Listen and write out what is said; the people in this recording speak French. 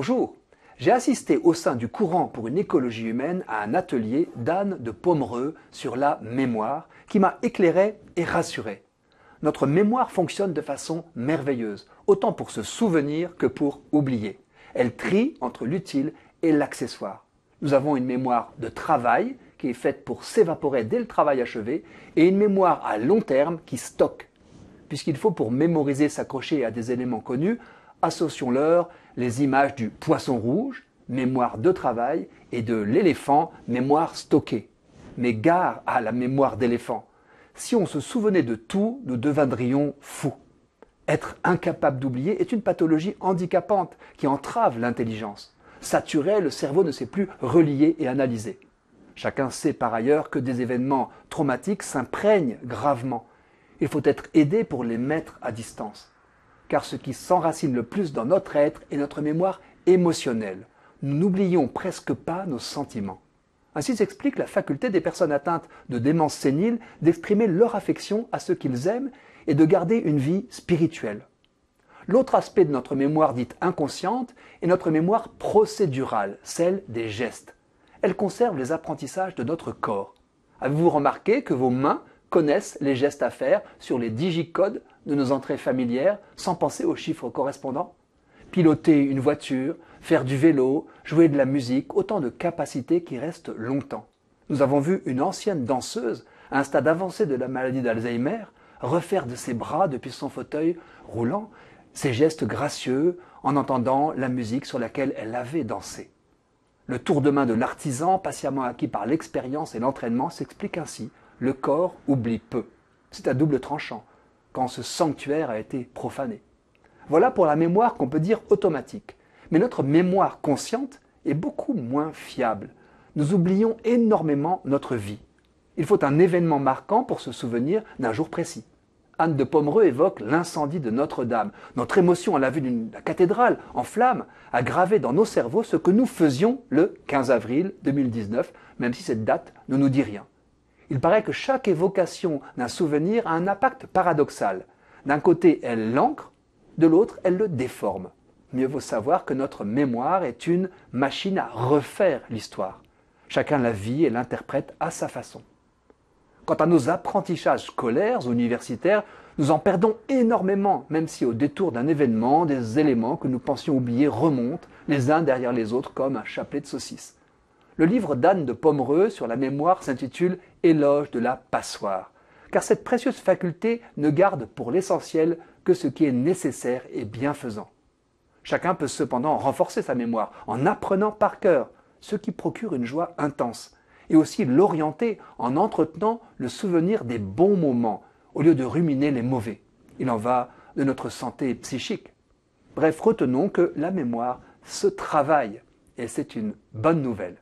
Bonjour, j'ai assisté au sein du courant pour une écologie humaine à un atelier d'Anne de Pomereux sur la mémoire qui m'a éclairé et rassuré. Notre mémoire fonctionne de façon merveilleuse, autant pour se souvenir que pour oublier. Elle trie entre l'utile et l'accessoire. Nous avons une mémoire de travail qui est faite pour s'évaporer dès le travail achevé et une mémoire à long terme qui stocke. Puisqu'il faut pour mémoriser s'accrocher à des éléments connus, associons-leur les images du poisson rouge, mémoire de travail, et de l'éléphant, mémoire stockée. Mais gare à la mémoire d'éléphant. Si on se souvenait de tout, nous deviendrions fous. Être incapable d'oublier est une pathologie handicapante qui entrave l'intelligence. Saturé, le cerveau ne sait plus relier et analyser. Chacun sait par ailleurs que des événements traumatiques s'imprègnent gravement. Il faut être aidé pour les mettre à distance car ce qui s'enracine le plus dans notre être est notre mémoire émotionnelle. Nous n'oublions presque pas nos sentiments. Ainsi s'explique la faculté des personnes atteintes de démence sénile d'exprimer leur affection à ceux qu'ils aiment et de garder une vie spirituelle. L'autre aspect de notre mémoire dite inconsciente est notre mémoire procédurale, celle des gestes. Elle conserve les apprentissages de notre corps. Avez-vous remarqué que vos mains connaissent les gestes à faire sur les digicodes de nos entrées familières sans penser aux chiffres correspondants Piloter une voiture, faire du vélo, jouer de la musique, autant de capacités qui restent longtemps. Nous avons vu une ancienne danseuse, à un stade avancé de la maladie d'Alzheimer, refaire de ses bras depuis son fauteuil roulant ses gestes gracieux en entendant la musique sur laquelle elle avait dansé. Le tour de main de l'artisan, patiemment acquis par l'expérience et l'entraînement, s'explique ainsi le corps oublie peu. C'est à double tranchant, quand ce sanctuaire a été profané. Voilà pour la mémoire qu'on peut dire automatique. Mais notre mémoire consciente est beaucoup moins fiable. Nous oublions énormément notre vie. Il faut un événement marquant pour se souvenir d'un jour précis. Anne de Pomereux évoque l'incendie de Notre-Dame. Notre émotion à la vue d'une cathédrale en flammes a gravé dans nos cerveaux ce que nous faisions le 15 avril 2019, même si cette date ne nous dit rien. Il paraît que chaque évocation d'un souvenir a un impact paradoxal. D'un côté, elle l'ancre, de l'autre, elle le déforme. Mieux vaut savoir que notre mémoire est une machine à refaire l'histoire. Chacun la vit et l'interprète à sa façon. Quant à nos apprentissages scolaires ou universitaires, nous en perdons énormément, même si au détour d'un événement, des éléments que nous pensions oublier remontent les uns derrière les autres comme un chapelet de saucisses. Le livre d'Anne de Pomereux sur la mémoire s'intitule Éloge de la passoire, car cette précieuse faculté ne garde pour l'essentiel que ce qui est nécessaire et bienfaisant. Chacun peut cependant renforcer sa mémoire en apprenant par cœur, ce qui procure une joie intense, et aussi l'orienter en entretenant le souvenir des bons moments, au lieu de ruminer les mauvais. Il en va de notre santé psychique. Bref, retenons que la mémoire se travaille, et c'est une bonne nouvelle.